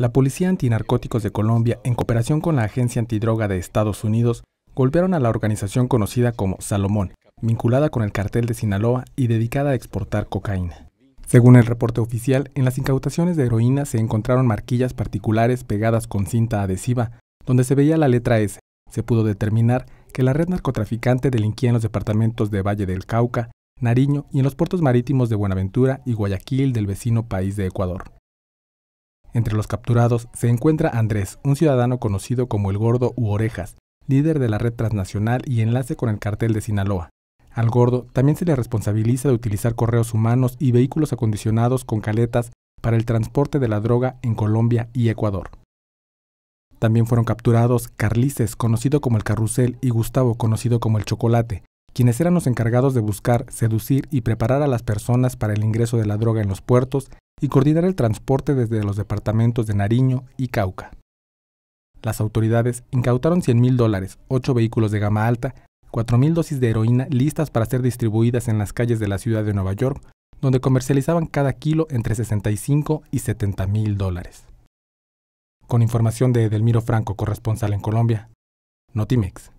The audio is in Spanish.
La Policía Antinarcóticos de Colombia, en cooperación con la Agencia Antidroga de Estados Unidos, golpearon a la organización conocida como Salomón, vinculada con el cartel de Sinaloa y dedicada a exportar cocaína. Según el reporte oficial, en las incautaciones de heroína se encontraron marquillas particulares pegadas con cinta adhesiva, donde se veía la letra S. Se pudo determinar que la red narcotraficante delinquía en los departamentos de Valle del Cauca, Nariño y en los puertos marítimos de Buenaventura y Guayaquil del vecino país de Ecuador. Entre los capturados se encuentra Andrés, un ciudadano conocido como el Gordo u Orejas, líder de la red transnacional y enlace con el cartel de Sinaloa. Al Gordo también se le responsabiliza de utilizar correos humanos y vehículos acondicionados con caletas para el transporte de la droga en Colombia y Ecuador. También fueron capturados Carlices, conocido como el Carrusel, y Gustavo, conocido como el Chocolate, quienes eran los encargados de buscar, seducir y preparar a las personas para el ingreso de la droga en los puertos, y coordinar el transporte desde los departamentos de Nariño y Cauca. Las autoridades incautaron 100 mil dólares, 8 vehículos de gama alta, 4.000 dosis de heroína listas para ser distribuidas en las calles de la ciudad de Nueva York, donde comercializaban cada kilo entre 65 y 70 mil dólares. Con información de Edelmiro Franco, corresponsal en Colombia, Notimex.